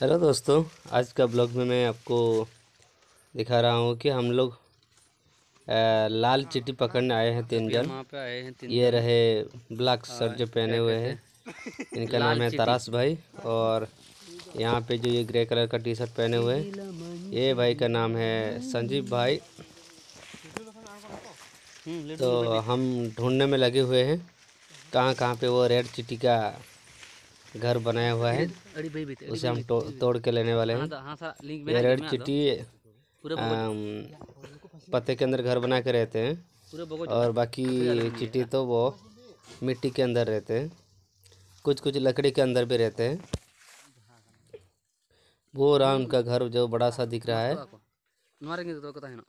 Hello दोस्तों आज का ब्लॉग में मैं आपको दिखा रहा हूँ कि हम लोग लाल चिट्टी पकड़ने आए हैं तीन जन ये रहे ब्लैक हाँ, शर्ट जो पहने हुए हैं इनका नाम है तरास भाई और यहाँ पे जो ये ग्रे कलर का टी शर्ट पहने हुए हैं ये भाई का नाम है संजीव भाई हम्म, तो हम ढूंढने में लगे हुए हैं कहाँ कहाँ पे वो रेड चिट्टी का घर बनाया हुआ है उसे हम तो, तोड़ के लेने वाले हैं हाँ तो, हाँ ये रेड चिट्टी um, पत्ते के अंदर घर बना के रहते हैं और बाकी चिट्टी तो वो मिट्टी के अंदर रहते हैं कुछ कुछ लकड़ी के अंदर भी रहते हैं वो रहा उनका घर जो बड़ा सा दिख रहा है तो तो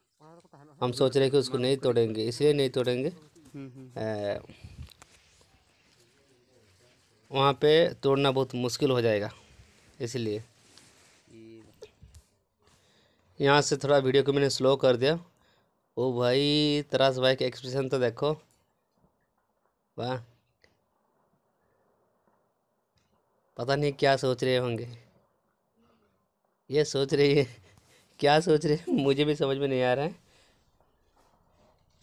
हम सोच रहे कि उसको नहीं तोड़ेंगे इसलिए नहीं तोड़ेंगे हम्म, हम्म। वहाँ पे तोड़ना बहुत मुश्किल हो जाएगा इसलिए यहाँ से थोड़ा वीडियो को मैंने स्लो कर दिया ओ भाई तराश भाई के एक्सप्रेशन तो देखो वाह पता नहीं क्या सोच रहे होंगे ये सोच रही है क्या सोच रहे हैं मुझे भी समझ में नहीं आ रहा है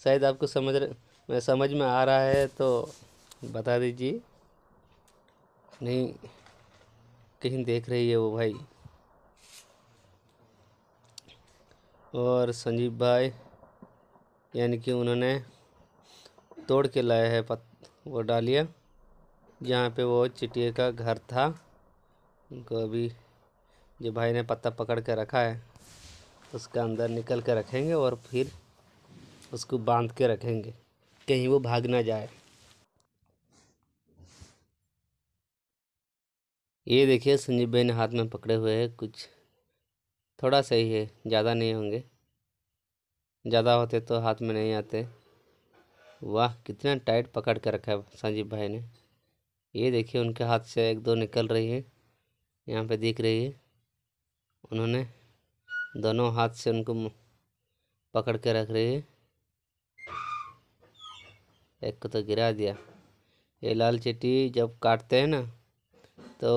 शायद आपको समझ समझ में आ रहा है तो बता दीजिए नहीं कहीं देख रही है वो भाई और संजीव भाई यानी कि उन्होंने तोड़ के लाया है पत वो डालिया जहाँ पे वो चिटिए का घर था उनको अभी जो भाई ने पत्ता पकड़ के रखा है उसका अंदर निकल के रखेंगे और फिर उसको बांध के रखेंगे कहीं वो भाग ना जाए ये देखिए संजीव भाई ने हाथ में पकड़े हुए है कुछ थोड़ा सही है ज़्यादा नहीं होंगे ज़्यादा होते तो हाथ में नहीं आते वाह कितना टाइट पकड़ कर रखा है संजीव भाई ने ये देखिए उनके हाथ से एक दो निकल रही है यहाँ पे दिख रही है उन्होंने दोनों हाथ से उनको पकड़ के रख रही है एक को तो गिरा दिया ये लाल चीटी जब काटते हैं ना तो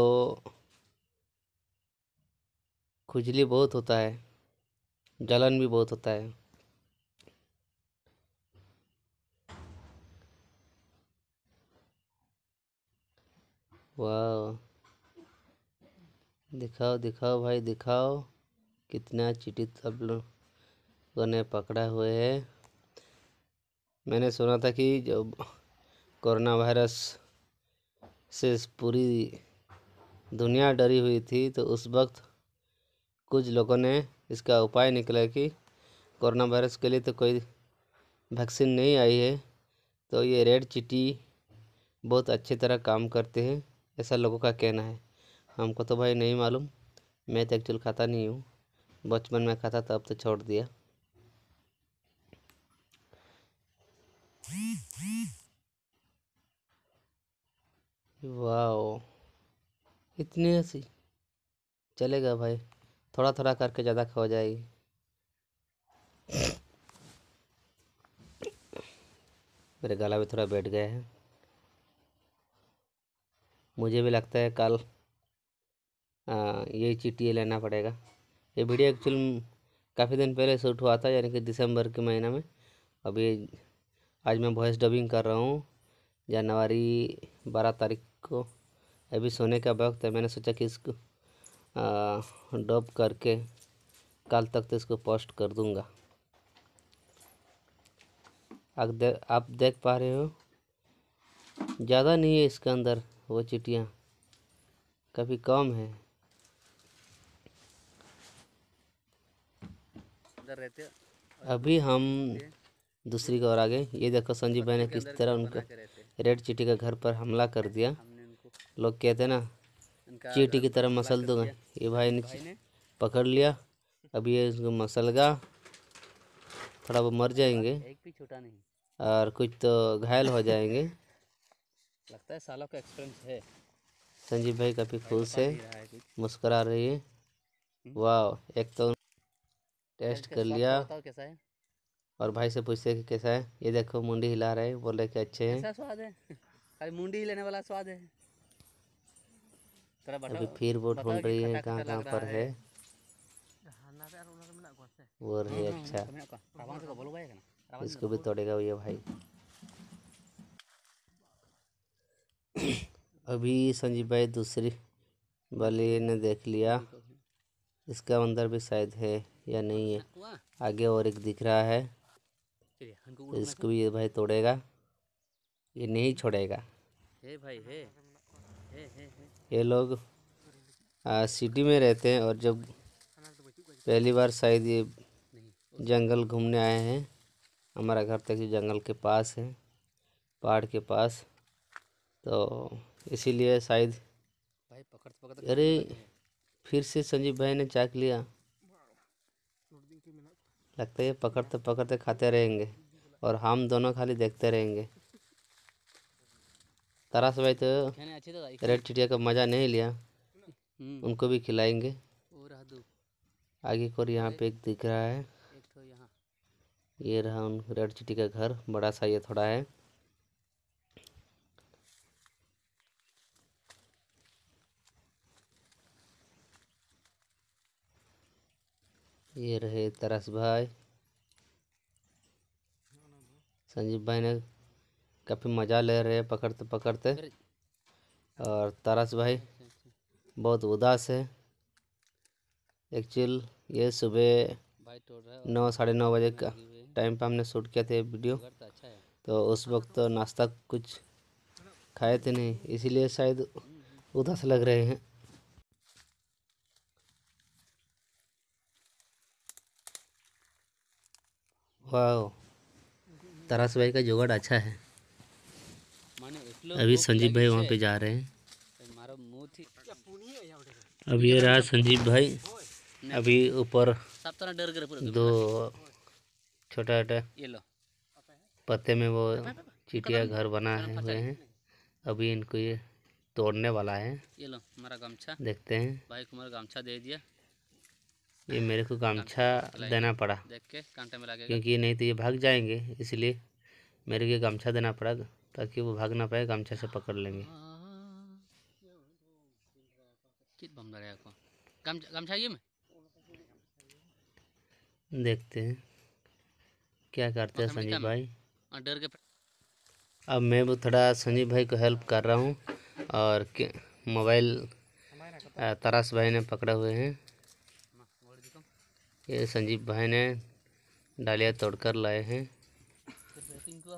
खुजली बहुत होता है जलन भी बहुत होता है वाह दिखाओ दिखाओ भाई दिखाओ कितना चिटित सब लोगों ने पकड़ा हुए है मैंने सुना था कि जब कोरोना वायरस से पूरी दुनिया डरी हुई थी तो उस वक्त कुछ लोगों ने इसका उपाय निकला कि कोरोना वायरस के लिए तो कोई वैक्सीन नहीं आई है तो ये रेड चिटी बहुत अच्छी तरह काम करते हैं ऐसा लोगों का कहना है हमको तो भाई नहीं मालूम मैं तो एक्चुअल खाता नहीं हूँ बचपन में खाता था अब तो छोड़ दिया इतनी ऐसी चलेगा भाई थोड़ा थोड़ा करके ज़्यादा खो जाएगी मेरे गला भी थोड़ा बैठ गया है मुझे भी लगता है कल यही चिट्ठी लेना पड़ेगा ये वीडियो एक्चुअल काफ़ी दिन पहले शूट हुआ था यानी कि दिसंबर के महीने में अभी आज मैं वॉइस डबिंग कर रहा हूँ जनवरी बारह तारीख को अभी सोने का वक्त है मैंने सोचा कि इसको डब करके कल तक तो इसको पोस्ट कर दूंगा आप देख आप देख पा रहे हो ज़्यादा नहीं है इसके अंदर वो चिटियाँ काफ़ी कम है अभी हम दूसरी की ओर आ गए ये देखो संजीव भाई ने किस तरह उनका रेड चिटी का घर पर हमला कर दिया लोग कहते हैं ना चीटी की तरह मसल दो ये भाई ने, पकड़ लिया अब ये इसको मसल थोड़ा वो मर जाएंगे एक भी नहीं और कुछ तो घायल हो जाएंगे लगता है सालों का एक्सपीरियंस है संजीव भाई काफ़ी खुश तो है मुस्करा रही है हम्म। वाह एक तो टेस्ट कर लिया कैसा है और भाई से पूछते कि कैसा है ये देखो मुंडी हिला रहे बोले कि अच्छे हैं स्वाद है मुंडी हिलाने वाला स्वाद है अभी फिर वो ढूंढ रही है कहाँ कहाँ पर है तो वो रही हम्म, अच्छा तो इसको भी तोड़ेगा भैया भाई अभी संजीव भाई दूसरी वाली ने देख लिया इसका अंदर भी शायद है या नहीं है आगे और एक दिख रहा है तो इसको भी ये भाई तोड़ेगा ये नहीं छोड़ेगा हे भाई हे ये लोग आ, सिटी में रहते हैं और जब पहली बार शायद ये जंगल घूमने आए हैं हमारा घर तक जंगल के पास है पहाड़ के पास तो इसीलिए शायद अरे फिर से संजीव भाई ने चाक लिया लगता है पकड़ते पकड़ते खाते रहेंगे और हम दोनों खाली देखते रहेंगे तारास भाई तो, तो रेड चिड़िया का मज़ा नहीं लिया हम्म। उनको भी खिलाएंगे आगे को यहाँ पे एक दिख रहा है तो ये रहा उन रेड चिटी का घर बड़ा सा ये थोड़ा है ये रहे तरस भाई संजीव भाई ने काफ़ी मज़ा ले रहे हैं पकड़ते पकड़ते और तारस भाई बहुत उदास है एक्चुअल ये सुबह नौ साढ़े नौ बजे का टाइम पर हमने शूट किया था वीडियो तो, अच्छा तो उस वक्त तो नाश्ता कुछ खाए थे नहीं इसीलिए शायद उदास लग रहे हैं वाह तरस भाई का जोगाड़ अच्छा है अभी संजीव भाई वहाँ पे जा रहे हैं अब ये रहा संजीव भाई अभी ऊपर दो छोटा छोटा पत्ते में वो चिटिया घर बना है हुए हैं अभी इनको ये तोड़ने वाला है ये लो हमारा गमछा देखते हैं भाई कुमार गमछा दे दिया ये मेरे को गमछा देना पड़ा देख के कांटे में लगेगा क्योंकि नहीं तो ये भाग जाएंगे इसलिए मेरे को गमछा देना पड़ा ताकि वो भाग ना पाए गमछा से पकड़ लेंगे देखते हैं क्या करते हैं संजीव भाई हाँ, डर के अब मैं वो थोड़ा संजीव भाई को हेल्प कर रहा हूँ और मोबाइल तराश भाई ने पकड़े हुए हैं ये संजीव भाई ने डालिया तोड़कर लाए हैं तो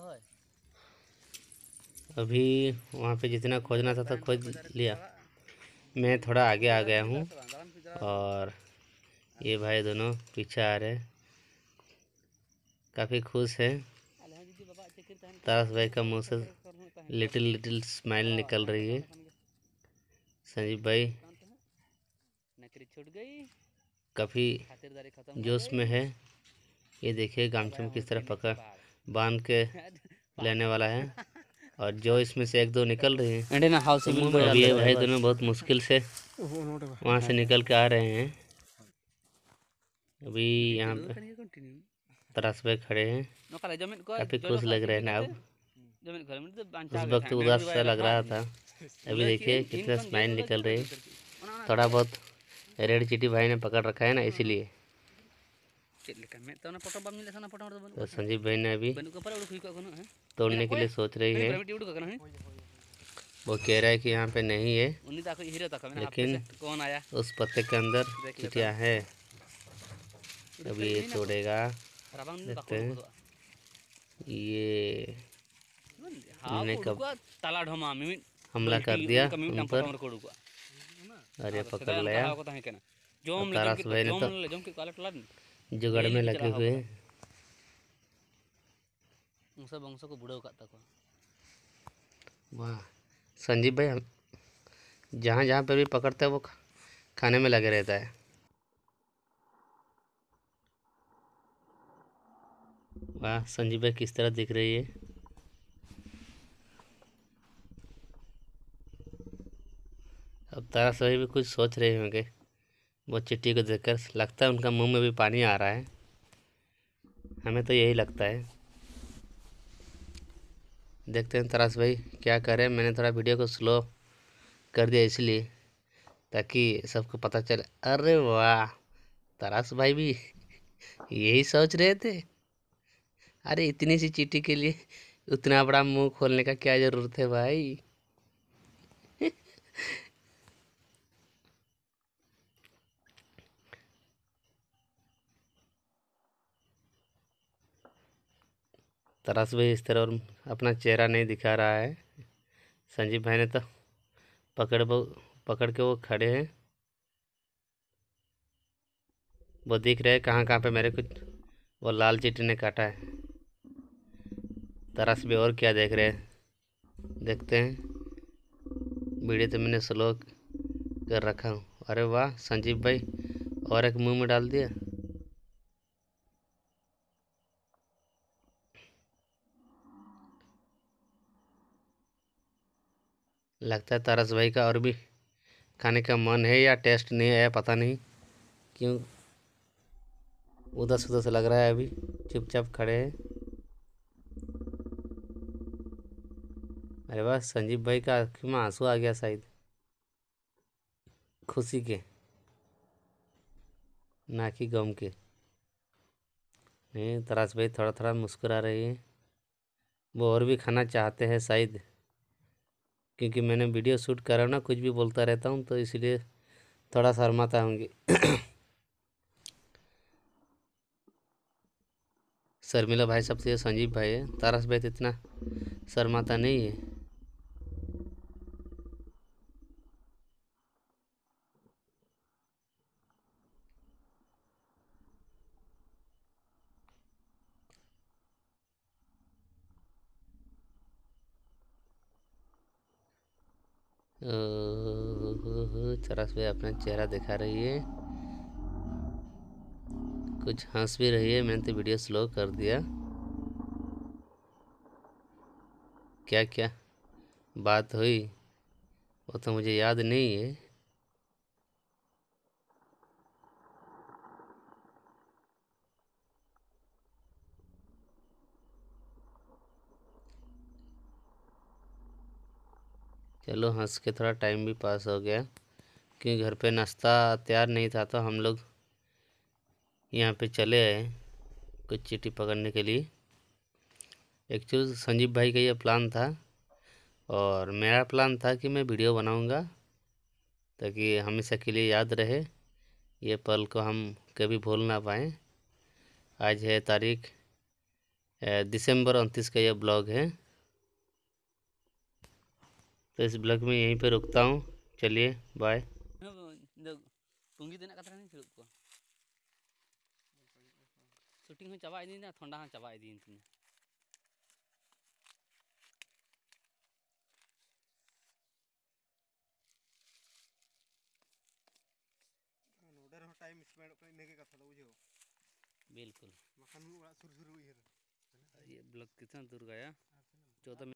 अभी वहाँ पे जितना खोजना था तो खोज लिया मैं थोड़ा आगे आ गया हूँ और ये भाई दोनों पीछे आ रहे काफ़ी खुश हैं तारस भाई का मुंह से लिटिल लिटिल स्माइल निकल रही है संजीव भाई काफ़ी जोश में है ये देखिए गामछम किस तरह पकड़ बांध के लेने वाला है और जो इसमें से एक दो निकल रहे हैं एंड हाउस अभी भाई दोनों बहुत मुश्किल से वहाँ से निकल के आ रहे हैं अभी यहाँ पे तरास पे खड़े हैं काफ़ी खुश लग रहे हैं अब उस वक्त उदास सा लग रहा था अभी देखिए कितना स्माइल निकल रही है थोड़ा बहुत रेड चिटी भाई ने पकड़ रखा है ना इसीलिए तो, तो, तो संजीव भाई ने अभी तोड़ने के लिए सोच रही है वो कह रहा है कि यहाँ पे नहीं है लेकिन कौन आया उस पत्ते के अंदर चिटिया है अभी ये तोड़ेगा देखते हैं ये हमने हाँ, कब हमला कर दिया उन पर अरे हाँ, तो पकड़ लिया तारास भाई ने तो जुगाड़ में लगे हुए हैं को वाह संजीव भाई हम जहाँ जहाँ पर भी पकड़ते हैं वो खाने में लगे रहता है वाह संजीव भाई किस तरह दिख रही है अब तारा सभी भी कुछ सोच रहे होंगे वो चिट्ठी को देखकर लगता है उनका मुंह में भी पानी आ रहा है हमें तो यही लगता है देखते हैं तराश भाई क्या करें मैंने थोड़ा वीडियो को स्लो कर दिया इसलिए ताकि सबको पता चले अरे वाह तराश भाई भी यही सोच रहे थे अरे इतनी सी चिट्ठी के लिए उतना बड़ा मुंह खोलने का क्या ज़रूरत है भाई तरस भी इस तरह और अपना चेहरा नहीं दिखा रहा है संजीव भाई ने तो पकड़ वो पकड़ के वो खड़े हैं वो दिख रहे कहाँ कहाँ पे मेरे कुछ वो लाल चीटी ने काटा है तरस भी और क्या देख रहे हैं देखते हैं वीडियो तो मैंने स्लो कर रखा हूँ अरे वाह संजीव भाई और एक मुंह में डाल दिया लगता है तारस भाई का और भी खाने का मन है या टेस्ट नहीं है पता नहीं क्यों उदस उदस लग रहा है अभी चुपचाप खड़े हैं अरे बस संजीव भाई का आँख में आंसू आ गया शायद खुशी के ना कि गम के नहीं तरास भाई थोड़ा थोड़ा मुस्कुरा रही है वो और भी खाना चाहते हैं शायद क्योंकि मैंने वीडियो शूट करा ना कुछ भी बोलता रहता हूँ तो इसलिए थोड़ा शर्माता होंगी शर्मिला भाई सबसे संजीव भाई है तारस भाई तो इतना शर्माता नहीं है चरस भी अपना चेहरा दिखा रही है कुछ हंस भी रही है मैंने तो वीडियो स्लो कर दिया क्या क्या बात हुई वो तो मुझे याद नहीं है चलो हंस के थोड़ा टाइम भी पास हो गया क्योंकि घर पे नाश्ता तैयार नहीं था तो हम लोग यहाँ पे चले आए कुछ चिट्ठी पकड़ने के लिए एक्चुअल संजीव भाई का ये प्लान था और मेरा प्लान था कि मैं वीडियो बनाऊँगा ताकि हमेशा के लिए याद रहे ये पल को हम कभी भूल ना पाए आज है तारीख दिसंबर उनतीस का यह ब्लॉग है तो इस ब्लॉग में यहीं पे रुकता हूँ चलिए बाय शूटिंग हाँ तीन टाइम स्पेंड कथा तो बिल्कुल ये ब्लॉक कितना दूर गया चौदह